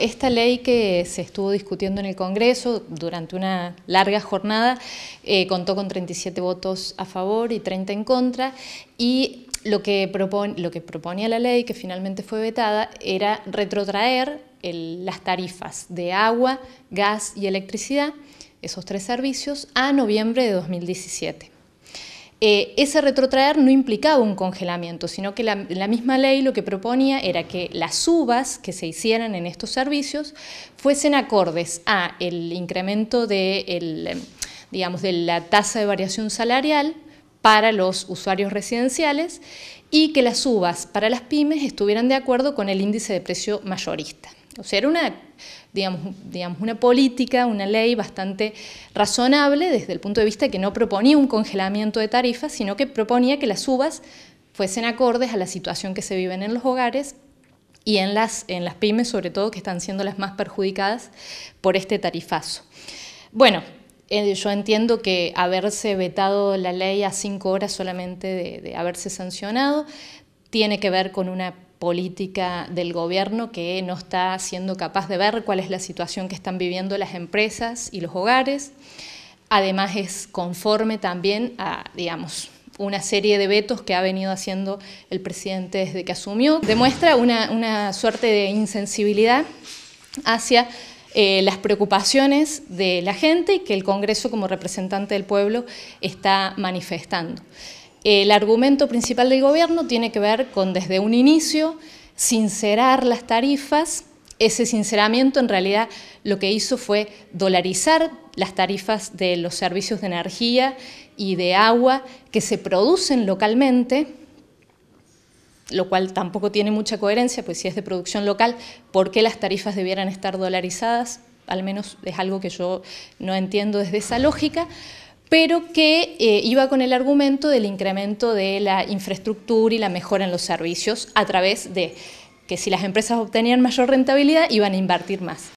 Esta ley que se estuvo discutiendo en el Congreso durante una larga jornada eh, contó con 37 votos a favor y 30 en contra y lo que, propone, lo que proponía la ley, que finalmente fue vetada, era retrotraer las tarifas de agua, gas y electricidad, esos tres servicios, a noviembre de 2017. Eh, ese retrotraer no implicaba un congelamiento, sino que la, misma ley lo que proponía era que las subas que se hicieran en estos servicios fuesen acordes a el incremento de, de la tasa de variación salarial para los usuarios residenciales y que las subas para las pymes estuvieran de acuerdo con el índice de precio mayorista. O sea, era una, digamos, digamos, una política, una ley bastante razonable desde el punto de vista que no proponía un congelamiento de tarifas, sino que proponía que las uvas fuesen acordes a la situación que se vive en los hogares y en las, en las pymes, sobre todo, que están siendo las más perjudicadas por este tarifazo. Bueno, eh, yo entiendo que haberse vetado la ley a cinco horas solamente de haberse sancionado tiene que ver con una política del gobierno que no está siendo capaz de ver cuál es la situación que están viviendo las empresas y los hogares. Además es conforme también a, digamos, una serie de vetos que ha venido haciendo el presidente desde que asumió. Demuestra una, suerte de insensibilidad hacia eh, las preocupaciones de la gente y que el Congreso como representante del pueblo está manifestando. El argumento principal del gobierno tiene que ver con desde un inicio sincerar las tarifas. Ese sinceramiento en realidad lo que hizo fue dolarizar las tarifas de los servicios de energía y de agua que se producen localmente, lo cual tampoco tiene mucha coherencia, pues si es de producción local, ¿por qué las tarifas debieran estar dolarizadas? Al menos es algo que yo no entiendo desde esa lógica pero que eh, iba con el argumento del incremento de la infraestructura y la mejora en los servicios a través de que si las empresas obtenían mayor rentabilidad iban a invertir más.